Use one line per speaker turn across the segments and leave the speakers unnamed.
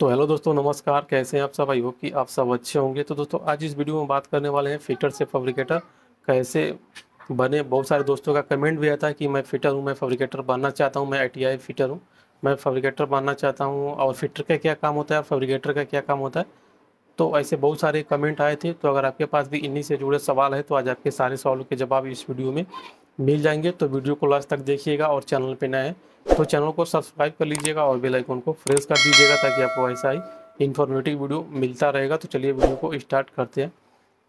तो हेलो दोस्तों नमस्कार कैसे हैं आप सब आई होप कि आप सब अच्छे होंगे तो दोस्तों आज इस वीडियो में बात करने वाले हैं फिटर से फैब्रिकेटर कैसे बने बहुत सारे दोस्तों का कमेंट भी आता है कि मैं फिटर हूँ मैं फैब्रिकेटर बनना चाहता हूँ मैं आई फिटर हूँ मैं फैब्रिकेटर बनना चाहता हूँ और फिटर का क्या काम होता है फैब्रिकेटर का क्या काम होता है तो ऐसे बहुत सारे कमेंट आए थे तो अगर आपके पास भी इन्हीं से जुड़े सवाल है तो आज आपके सारे सवालों के जवाब इस वीडियो में मिल जाएंगे तो वीडियो को लास्ट तक देखिएगा और चैनल पे नए तो चैनल को सब्सक्राइब कर लीजिएगा और बेल आइकन को प्रेस कर दीजिएगा ताकि आपको ऐसा ही इन्फॉर्मेटिव वीडियो मिलता रहेगा तो चलिए वीडियो को स्टार्ट करते हैं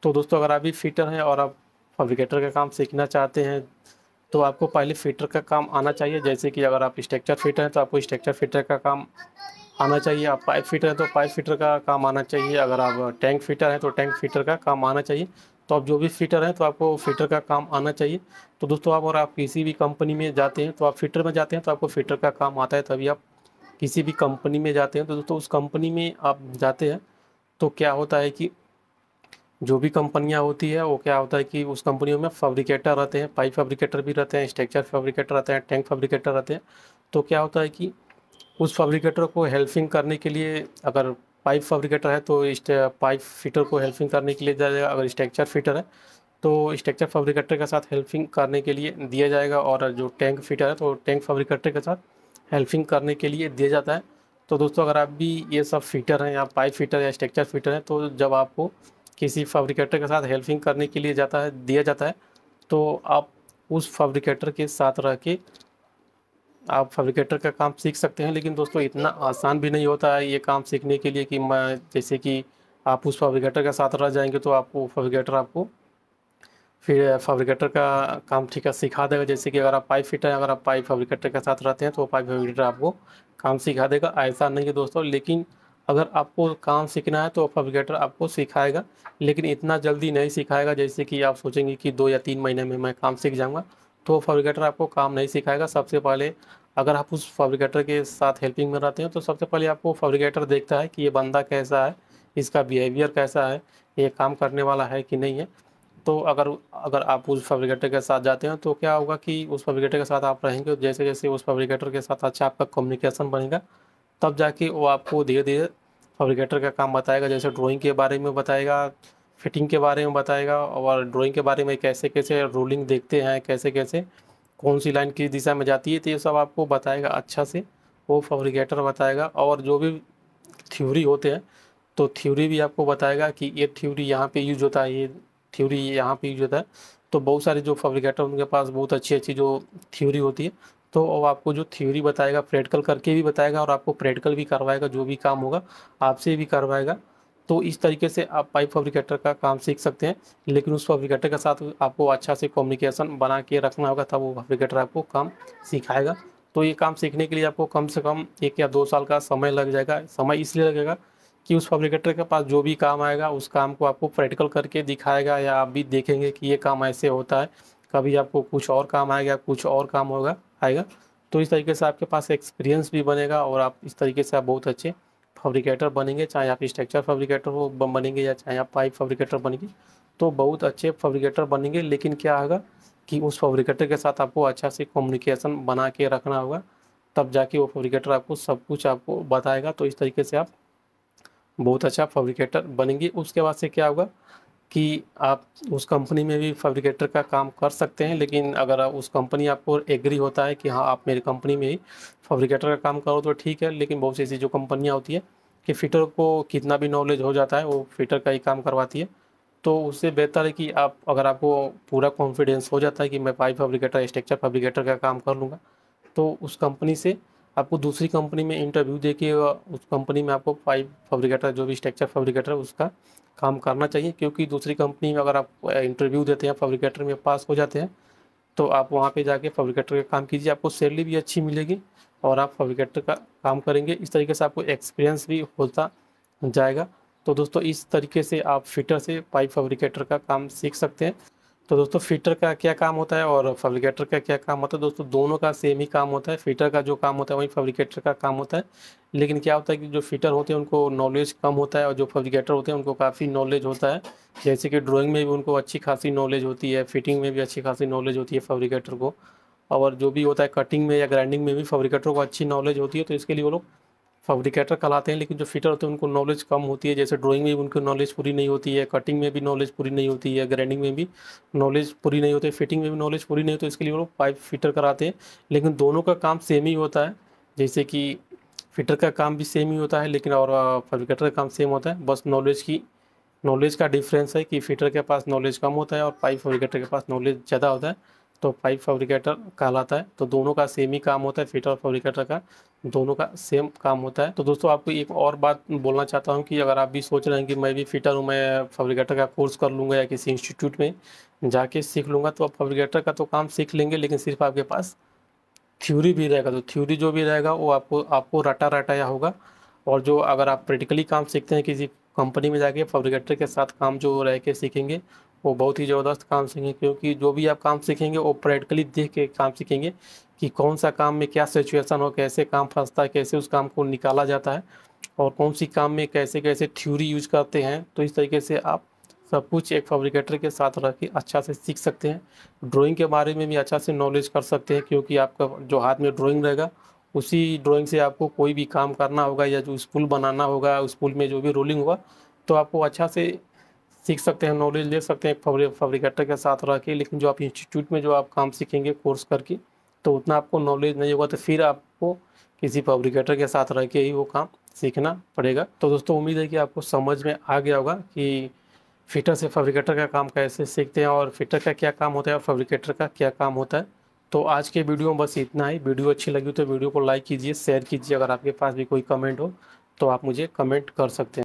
तो दोस्तों अगर आप भी फिटर हैं और आप फैब्रिकेटर का काम सीखना चाहते हैं तो आपको पहले फिटर का काम आना चाहिए जैसे कि अगर आप स्ट्रक्चर फिटर हैं तो आपको स्ट्रक्चर फिटर का काम आना चाहिए आप पाइप फिटर हैं तो पाइप फिटर का काम आना चाहिए अगर आप टैंक फिटर हैं तो टैंक फिटर का काम आना चाहिए तो आप जो भी फिटर हैं तो आपको फिटर का काम आना चाहिए तो दोस्तों आप और आप किसी भी कंपनी में जाते हैं तो आप फिटर में जाते हैं तो आपको फिटर का काम आता है तभी आप किसी भी कंपनी में जाते हैं तो दोस्तों उस कंपनी में आप जाते हैं तो क्या होता है कि जो भी कंपनियां होती है वो क्या होता है कि उस कंपनियों में फैब्रिकेटर रहते हैं पाइप फैब्रिकेटर भी रहते हैं स्ट्रक्चर फैब्रिकेटर रहते हैं टैंक फैब्रिकेटर रहते हैं तो क्या होता है कि उस फैब्रिकेटर को हेल्पिंग करने के लिए अगर पाइप फैब्रिकेटर है तो इस पाइप फिटर को हेल्पिंग करने के लिए दिया जाएगा अगर स्ट्रक्चर फिटर है तो स्ट्रक्चर फैब्रिकेटर के साथ हेल्पिंग करने के लिए दिया जाएगा और जो टैंक फिटर है तो टैंक फैब्रिकेटर के साथ हेल्पिंग करने के लिए दिया जाता है तो दोस्तों अगर आप भी ये सब फिटर हैं या पाइप फिटर या स्ट्रक्चर फिटर हैं तो जब आपको किसी फैब्रिकेटर के साथ हेल्पिंग करने के लिए जाता है दिया जाता है तो आप उस फैब्रिकेटर के साथ रह के आप फैब्रिकेटर का काम सीख सकते हैं लेकिन दोस्तों इतना आसान भी नहीं होता है ये काम सीखने के लिए कि मैं जैसे कि आप उस फैब्रिकेटर के साथ रह जाएंगे तो आपको फैब्रिकेटर आपको फिर फैब्रिकेटर का काम ठीक है सिखा देगा जैसे कि अगर आप पाइप फिट हैं अगर आप पाइप फैब्रिकेटर के साथ रहते हैं तो पाइप फैब्रिकेटर आपको काम सिखा देगा ऐसा नहीं है दोस्तों लेकिन अगर आपको काम सीखना है तो फैब्रिकेटर आपको सिखाएगा लेकिन इतना जल्दी नहीं सिखाएगा जैसे कि आप सोचेंगे कि दो या तीन महीने में मैं काम सीख जाऊँगा तो फैब्रिकेटर आपको काम नहीं सिखाएगा सबसे पहले अगर आप उस फैब्रिकेटर के साथ हेल्पिंग में रहते हैं तो सबसे पहले आपको फैब्रिकेटर देखता है कि ये बंदा कैसा है इसका बिहेवियर कैसा है ये काम करने वाला है कि नहीं है तो अगर अगर आप उस फैब्रिकेटर के साथ जाते हैं तो क्या होगा कि उस फैब्रिकेटर के साथ आप रहेंगे जैसे जैसे उस फैब्रिकेटर के साथ अच्छा आपका कम्युनिकेशन बनेगा तब जाके वो आपको धीरे धीरे फैब्रिकेटर का काम बताएगा जैसे ड्राइंग के बारे में बताएगा फिटिंग के बारे में बताएगा और ड्राइंग के बारे में कैसे कैसे रोलिंग देखते हैं कैसे कैसे कौन सी लाइन किस दिशा में जाती है तो ये सब आपको बताएगा अच्छा से वो फैब्रिकेटर बताएगा और जो भी थ्योरी होते हैं तो थ्योरी भी आपको बताएगा कि ये थ्योरी यहाँ पे यूज होता है ये थ्योरी यहाँ पे यूज होता है तो बहुत सारे जो फैब्रिकेटर उनके पास बहुत अच्छी अच्छी जो थ्योरी होती है तो वो आपको जो थ्योरी बताएगा प्रैक्टिकल करके भी बताएगा और आपको प्रैक्टिकल भी करवाएगा जो भी काम होगा आपसे भी करवाएगा तो इस तरीके से आप पाइप फैब्रिकेटर का काम सीख सकते हैं लेकिन उस फैब्रिकेटर के साथ आपको अच्छा से कम्युनिकेशन बना के रखना होगा तब वो फैब्रिकेटर आपको काम सिखाएगा तो ये काम सीखने के लिए आपको कम से कम एक या दो साल का समय लग जाएगा समय इसलिए लगेगा कि उस फैब्रिकेटर के पास जो भी काम आएगा उस काम को आपको प्रैक्टिकल करके दिखाएगा या आप भी देखेंगे कि ये काम ऐसे होता है कभी आपको कुछ और काम आएगा कुछ और काम होगा आएगा तो इस तरीके से आपके पास एक्सपीरियंस भी बनेगा और आप इस तरीके से आप बहुत अच्छे फैब्रिकेटर बनेंगे चाहे आप स्ट्रक्चर फैब्रिकेटर हो बनेंगे या चाहे आप पाइप फैब्रिकेटर बनेंगे तो बहुत अच्छे फैब्रिकेटर बनेंगे लेकिन क्या होगा कि उस फैब्रिकेटर के साथ आपको अच्छा से कम्युनिकेशन बना के रखना होगा तब जाके वो फैब्रिकेटर आपको सब कुछ आपको बताएगा तो इस तरीके से आप बहुत अच्छा फैब्रिकेटर बनेंगे उसके बाद से क्या होगा कि आप उस कंपनी में भी फैब्रिकेटर का काम कर सकते हैं लेकिन अगर उस कंपनी आपको एग्री होता है कि हाँ आप मेरी कंपनी में ही फैब्रिकेटर का काम करो तो ठीक है लेकिन बहुत सी ऐसी जो कंपनियाँ होती है कि फिटर को कितना भी नॉलेज हो जाता है वो फिटर का ही काम करवाती है तो उससे बेहतर है कि आप अगर आपको पूरा कॉन्फिडेंस हो जाता है कि मैं पाइप फैब्रिकेटर स्ट्रक्चर फैब्रिकेटर का काम कर लूँगा तो उस कंपनी से आपको दूसरी कंपनी में इंटरव्यू दे के उस कंपनी में आपको पाइप फैब्रिकेटर जो भी स्ट्रक्चर फैब्रिकेटर उसका काम करना चाहिए क्योंकि दूसरी कंपनी में अगर आप इंटरव्यू देते हैं फैब्रिकेटर में पास हो जाते हैं तो आप वहाँ पे जाके फैब्रिकेटर का काम कीजिए आपको सैलरी भी अच्छी मिलेगी और आप फैब्रिकेटर का काम करेंगे इस तरीके से आपको एक्सपीरियंस भी होता जाएगा तो दोस्तों इस तरीके से आप फिटर से पाइप फैब्रिकेटर का काम सीख सकते हैं तो दोस्तों फिटर का क्या काम होता है और फैब्रिकेटर का क्या काम होता है दोस्तों दोनों का सेम ही काम होता है फिटर का जो काम होता है वही फैब्रिकेटर का काम होता है लेकिन क्या होता है कि जो फिटर होते हैं उनको नॉलेज कम होता है और जो फैब्रिकेटर होते हैं उनको काफ़ी नॉलेज होता है जैसे कि ड्राइंग में भी उनको अच्छी खासी नॉलेज होती है फिटिंग में भी अच्छी खासी नॉलेज होती है फैब्रिकेटर को और जो भी होता है कटिंग में या ग्राइंडिंग में भी फैब्रिकेटर को अच्छी नॉलेज होती है तो इसके लिए वो लोग फैब्रिकेटर कहलाते हैं लेकिन जो फिटर होते हैं उनको नॉलेज कम होती है जैसे ड्राइंग में भी उनको नॉलेज पूरी नहीं होती है कटिंग में भी नॉलेज पूरी नहीं होती है ग्राइंडिंग में भी नॉलेज पूरी नहीं होती है फिटिंग में भी नॉलेज पूरी नहीं होती इसके लिए वो पाइप फिटर कराते हैं लेकिन दोनों का काम सेम ही होता है जैसे कि फिटर का काम भी सेम ही होता है लेकिन और फैब्रिकेटर का काम सेम होता है बस नॉलेज की नॉलेज का डिफरेंस है कि फिटर के पास नॉलेज कम होता है और पाइप फैब्रिकेटर के पास नॉलेज ज़्यादा होता है तो पाइप फैब्रिकेटर कहलाता है तो दोनों का सेम ही काम होता है फिटर और फैब्रिकेटर का दोनों का सेम काम होता है तो दोस्तों आपको एक और बात बोलना चाहता हूँ कि अगर आप भी सोच रहे हैं कि मैं भी फिटर हूँ मैं फैब्रिकेटर का कोर्स कर लूँगा या किसी इंस्टीट्यूट में जाके सीख लूँगा तो आप फैब्रिकेटर का तो काम सीख लेंगे लेकिन सिर्फ आपके पास थ्योरी भी रहेगा तो थ्योरी जो भी रहेगा वो आपको आपको रटा रटाया होगा और जो अगर आप प्रैक्टिकली काम सीखते हैं किसी कंपनी में जाके फैब्रिकेटर के साथ काम जो रह के सीखेंगे वो बहुत ही ज़बरदस्त काम सीखेंगे क्योंकि जो भी आप काम सीखेंगे वो प्रैक्टिकली देख के काम सीखेंगे कि कौन सा काम में क्या सिचुएशन हो कैसे काम फंसता है कैसे उस काम को निकाला जाता है और कौन सी काम में कैसे कैसे थ्यूरी यूज करते हैं तो इस तरीके से आप सब कुछ एक फैब्रिकेटर के साथ रह के अच्छा से सीख सकते हैं ड्राइंग के बारे में भी अच्छा से नॉलेज कर सकते हैं क्योंकि आपका जो हाथ में ड्राइंग रहेगा उसी ड्राइंग से आपको कोई भी काम करना होगा या जो स्कूल बनाना होगा उस पुल में जो भी रोलिंग होगा तो आपको अच्छा से सीख सकते हैं नॉलेज ले सकते हैं फैब्रिकेटर फेब्रिकेटर के साथ रह के लेकिन जो आप इंस्टीट्यूट में जो आप काम सीखेंगे कोर्स करके तो उतना आपको नॉलेज नहीं होगा तो फिर आपको किसी फब्रिकेटर के साथ रह के ही वो काम सीखना पड़ेगा तो दोस्तों उम्मीद है कि आपको समझ में आ गया होगा कि फिटर से फेब्रिकेटर का काम कैसे सीखते हैं और फिटर का क्या काम होता है और फेब्रिकेटर का क्या काम होता है तो आज के वीडियो में बस इतना ही वीडियो अच्छी लगी तो वीडियो को लाइक कीजिए शेयर कीजिए अगर आपके पास भी कोई कमेंट हो तो आप मुझे कमेंट कर सकते हैं